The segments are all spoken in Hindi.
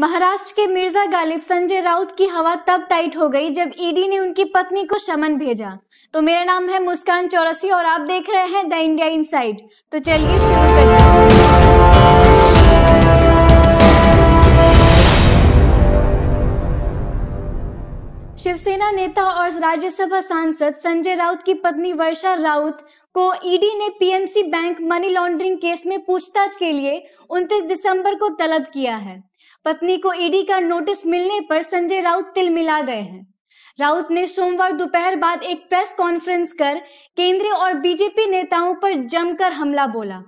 महाराष्ट्र के मिर्जा गालिब संजय राउत की हवा तब टाइट हो गई जब ईडी e ने उनकी पत्नी को शमन भेजा तो मेरा नाम है मुस्कान चौरसी और आप देख रहे हैं द इंडिया इनसाइड तो चलिए शुरू करते हैं शिवसेना नेता और राज्यसभा सांसद संजय राउत की पत्नी वर्षा राउत को ईडी e ने PMC bank money laundering case में पूछताछ के लिए 29 दिसंबर को तलब किया है पत्नी को ईडी e का नोटिस मिलने पर संजय राउत तिल मिला गए हैं राउत ने सोमवार दोपहर बाद एक प्रेस कॉन्फ्रेंस कर केंद्रीय और बीजेपी नेताओं पर जमकर हमला बोला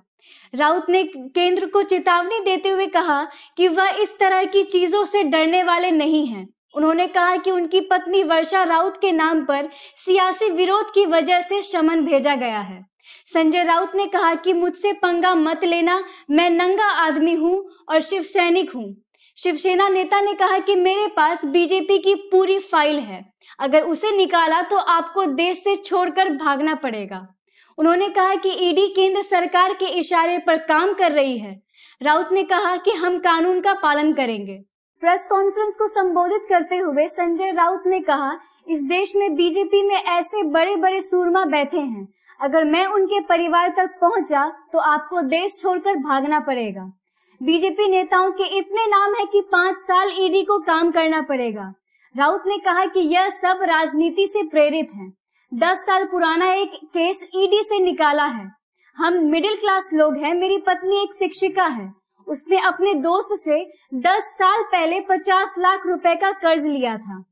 राउत ने केंद्र को चेतावनी देते हुए कहा कि वह इस तरह की चीजों से डरने वाले नहीं हैं। उन्होंने कहा कि उनकी पत्नी वर्षा राउत के नाम पर सियासी विरोध की वजह से शमन भेजा गया है संजय राउत ने कहा कि मुझसे पंगा मत लेना मैं नंगा आदमी हूँ और शिव सैनिक हूँ शिवसेना नेता ने कहा कि मेरे पास बीजेपी की पूरी फाइल है अगर उसे निकाला तो आपको देश से छोड़कर भागना पड़ेगा उन्होंने कहा कि ईडी केंद्र सरकार के इशारे पर काम कर रही है राउत ने कहा कि हम कानून का पालन करेंगे प्रेस कॉन्फ्रेंस को संबोधित करते हुए संजय राउत ने कहा इस देश में बीजेपी में ऐसे बड़े बड़े सूरमा बैठे हैं अगर मैं उनके परिवार तक पहुंचा तो आपको देश छोड़कर भागना पड़ेगा बीजेपी नेताओं के इतने नाम है कि पांच साल ईडी को काम करना पड़ेगा राउत ने कहा कि यह सब राजनीति से प्रेरित है दस साल पुराना एक केस ईडी से निकाला है हम मिडिल क्लास लोग हैं मेरी पत्नी एक शिक्षिका है उसने अपने दोस्त से दस साल पहले पचास लाख रुपए का कर्ज लिया था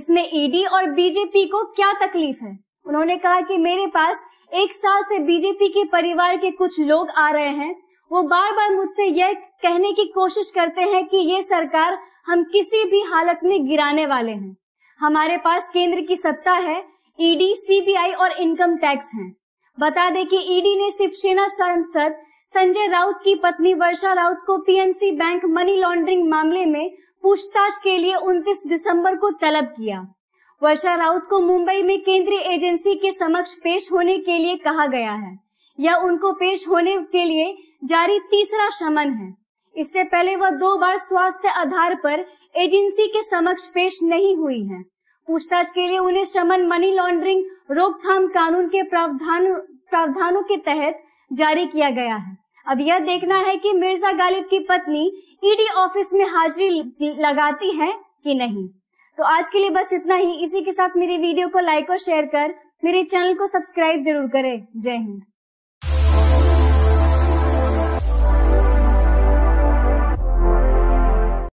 इसमें ईडी और बीजेपी को क्या तकलीफ है उन्होंने कहा कि मेरे पास एक साल से बीजेपी के परिवार के कुछ लोग आ रहे हैं वो बार बार मुझसे यह कहने की कोशिश करते हैं कि ये सरकार हम किसी भी हालत में गिराने वाले हैं हमारे पास केंद्र की सत्ता है ईडी सीबीआई और इनकम टैक्स हैं। बता दें कि ईडी ने शिवसेना सांसद संजय राउत की पत्नी वर्षा राउत को पीएमसी बैंक मनी लॉन्ड्रिंग मामले में पूछताछ के लिए 29 दिसंबर को तलब किया वर्षा राउत को मुंबई में केंद्रीय एजेंसी के समक्ष पेश होने के लिए कहा गया है या उनको पेश होने के लिए जारी तीसरा शमन है इससे पहले वह दो बार स्वास्थ्य आधार पर एजेंसी के समक्ष पेश नहीं हुई है पूछताछ के लिए उन्हें शमन मनी लॉन्ड्रिंग रोकथाम कानून के प्रावधान प्रावधानों के तहत जारी किया गया है अब यह देखना है कि मिर्जा गालिब की पत्नी ईडी ऑफिस में हाजिरी लगाती है कि नहीं तो आज के लिए बस इतना ही इसी के साथ मेरी वीडियो को लाइक और शेयर कर मेरे चैनल को सब्सक्राइब जरूर करें जय हिंद